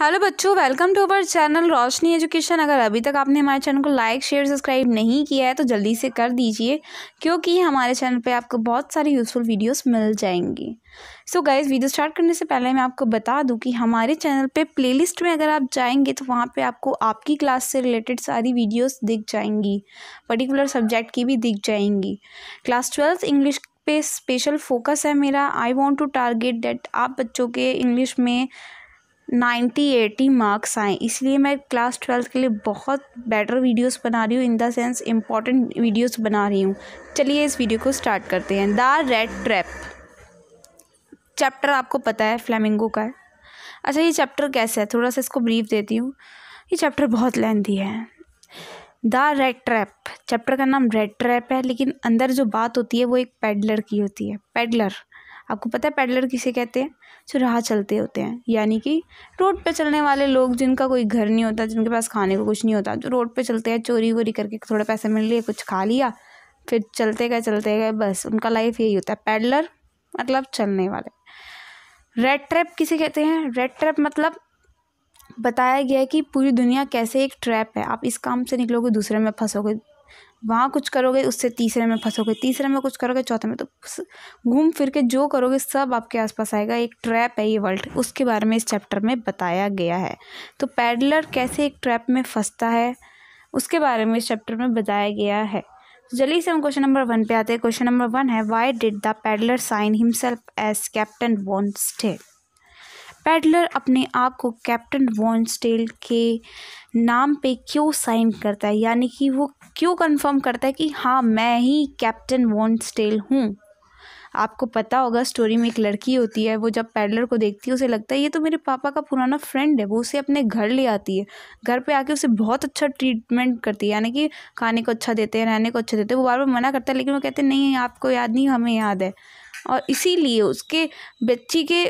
Hello बच्चों welcome to our channel Roshni education अगर अभी तक आपने हमारे चैनल को लाइक शेयर सब्सक्राइब नहीं किया है तो जल्दी से कर दीजिए क्योंकि हमारे चैनल पे आपको बहुत सारी यूज़फुल वीडियोस मिल जाएंगी सो so वीडियो स्टार्ट करने से पहले मैं आपको बता दूं कि हमारे चैनल पे प्लेलिस्ट में अगर आप जाएंगे तो वहाँ पे आपको आपकी क्लास से रिलेटेड सारी वीडियोस दिख जाएंगी पर्टिकुलर सब्जेक्ट की भी दिख जाएंगी क्लास ट्वेल्थ इंग्लिश पे स्पेशल फोकस है मेरा I want to target that आप बच्चों के इंग्लिश में नाइन्टी एटी मार्क्स आएँ इसलिए मैं क्लास ट्वेल्थ के लिए बहुत बेटर वीडियोस बना रही हूँ in the sense important videos बना रही हूँ चलिए इस वीडियो को स्टार्ट करते हैं द रेड ट्रैप चैप्टर आपको पता है फ्लेमिंगो का है अच्छा ये चैप्टर कैसा है थोड़ा सा इसको ब्रीफ देती हूँ ये चैप्टर बहुत लेंथी है द रेड ट्रैप चैप्टर का नाम रेड ट्रैप है लेकिन अंदर जो बात होती है वो एक पेडलर की होती है पेडलर आपको पता है पैडलर किसे कहते हैं जो राह चलते होते हैं यानी कि रोड पे चलने वाले लोग जिनका कोई घर नहीं होता जिनके पास खाने को कुछ नहीं होता जो रोड पे चलते हैं चोरी वोरी करके थोड़े पैसे मिल लिए कुछ खा लिया फिर चलते गए चलते गए बस उनका लाइफ यही होता है पैडलर मतलब चलने वाले रेड ट्रैप किसे कहते हैं रेड ट्रैप मतलब बताया गया है कि पूरी दुनिया कैसे एक ट्रैप है आप इस काम से निकलोगे दूसरे में फंसोगे वहाँ कुछ करोगे उससे तीसरे में फंसोगे तीसरे में कुछ करोगे चौथे में तो घूम फिर के जो करोगे सब आपके आसपास आएगा एक ट्रैप है ये वर्ल्ड उसके बारे में इस चैप्टर में बताया गया है तो पैडलर कैसे एक ट्रैप में फंसता है उसके बारे में इस चैप्टर में बताया गया है तो जल्दी से हम क्वेश्चन नंबर वन पे आते हैं क्वेश्चन नंबर वन है why did the peddler sign himself as captain von Stahle peddler अपने आप को कैप्टन वॉन स्टेल के नाम पे क्यों साइन करता है यानी कि वो क्यों कंफर्म करता है कि हाँ मैं ही कैप्टन वॉन स्टेल हूँ आपको पता होगा स्टोरी में एक लड़की होती है वो जब पैडलर को देखती है उसे लगता है ये तो मेरे पापा का पुराना फ्रेंड है वो उसे अपने घर ले आती है घर पे आके उसे बहुत अच्छा ट्रीटमेंट करती है यानी कि खाने को अच्छा देते हैं रहने को अच्छा देते हैं वो बार बार मना करता है लेकिन वो कहते हैं नहीं आपको याद नहीं हमें याद है और इसीलिए उसके बच्ची के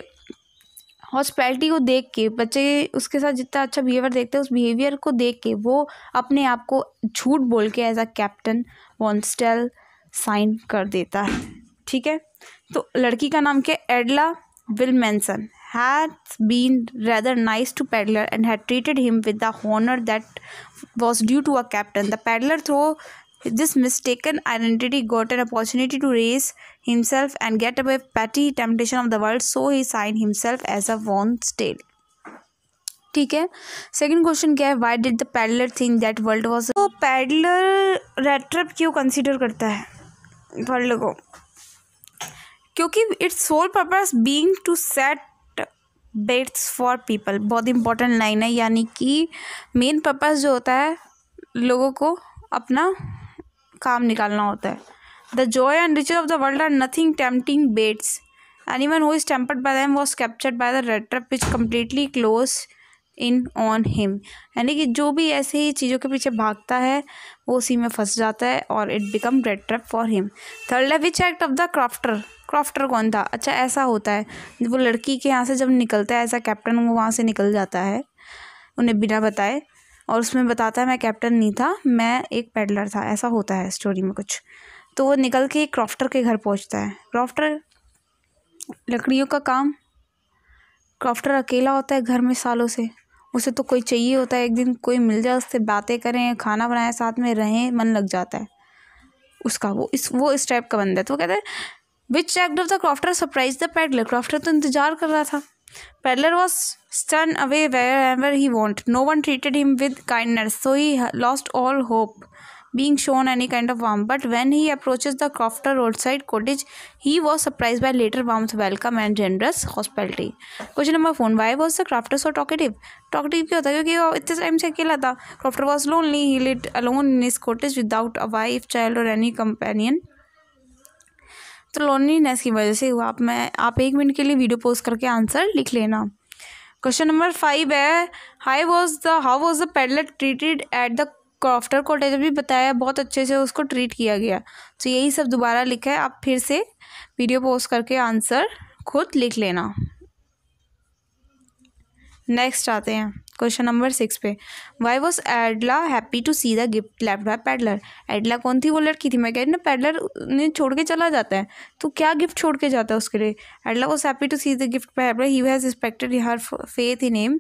हॉस्पिटलिटी को देख के बच्चे उसके साथ जितना अच्छा बिहेवियर देखते हैं उस बिहेवियर को देख के वो अपने आप को झूठ बोल के as a captain von Stahle sign कर देता है ठीक है तो लड़की का नाम क्या है Edla Willmansson had been rather nice to peddler and had treated him with the honour that was due to a captain the peddler through This mistaken identity got an opportunity to raise himself and get away petty temptation of the world, so he signed himself as a Von steel ठीक है second question क्या है why did the peddler think that world was तो peddler rattrap क्यों consider करता है world को क्योंकि it's sole purpose being to set baits for people बहुत इंपॉर्टेंट लाइन है यानी कि मेन पर्पस जो होता है लोगों को अपना काम निकालना होता है the joy and riches of the world are nothing tempting baits anyone who is tempted by them was captured by the rat trap which completely close in on him यानी कि जो भी ऐसे ही चीज़ों के पीछे भागता है वो उसी में फंस जाता है और it become rat trap for him third life which act of the crofter crofter कौन था अच्छा ऐसा होता है वो लड़की के यहाँ से जब निकलता है ऐसा कैप्टन वो वहाँ से निकल जाता है उन्हें बिना बताए और उसमें बताता है मैं कैप्टन नहीं था मैं एक पेडलर था ऐसा होता है स्टोरी में कुछ तो वो निकल के क्रॉफ्टर के घर पहुंचता है क्रॉफ्टर लकड़ियों का काम क्रॉफ्टर अकेला होता है घर में सालों से उसे तो कोई चाहिए होता है एक दिन कोई मिल जाए उससे बातें करें खाना बनाएं साथ में रहें मन लग जाता है उसका वो इस वो इस टाइप का बंदा है तो वो कहता है which act of the crofter surprise the peddler crofter तो इंतजार कर रहा था Peddler was turned away wherever he went. No one treated him with kindness, so he lost all hope being shown any kind of warmth. But when he approaches the crofter roadside cottage, he was surprised by later warmth, welcome and generous hospitality. Question number four Why was the crofter so talkative talkative क्या होता है क्योंकि इतने time से अकेला था Crofter was lonely. He lived alone in his cottage without a wife, child, or any companion. तो loneliness की वजह से हुआ आप मैं आप एक मिनट के लिए वीडियो पोस्ट करके आंसर लिख लेना क्वेश्चन नंबर फाइव है why was the how was the peddler treated at the crofter cottage भी बताया बहुत अच्छे से उसको ट्रीट किया गया तो यही सब दोबारा लिखा है आप फिर से वीडियो पोस्ट करके आंसर खुद लिख लेना नेक्स्ट आते हैं क्वेश्चन नंबर सिक्स पे why was Edla happy to see the gift left by peddler Edla कौन थी वो लड़की थी मैं कह रही ना पैडलर ने छोड़ के चला जाता है तो क्या गिफ्ट छोड़ के जाता है उसके लिए Edla was happy to see the gift by peddler he has respected her faith in name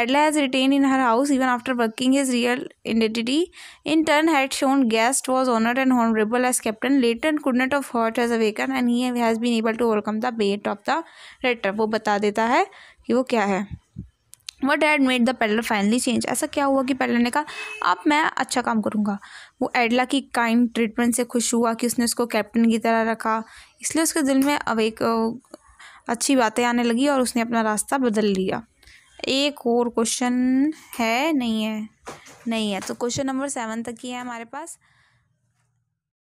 Edla has written in her house even after working his real identity. In turn had shown guest was honoured and honourable as captain let and could not of hot a awaken and he has been able to overcome the bait of the rattrap वो बता देता है कि वो क्या है what had made the peddler finally change ऐसा क्या हुआ कि पेडलर ने कहा अब मैं अच्छा काम करूँगा वो एडला की काइंड ट्रीटमेंट से खुश हुआ कि उसने उसको कैप्टन की तरह रखा इसलिए उसके दिल में अब एक अच्छी बातें आने लगी और उसने अपना रास्ता बदल लिया एक और क्वेश्चन है नहीं है नहीं है तो क्वेश्चन नंबर सेवन तक ही है हमारे पास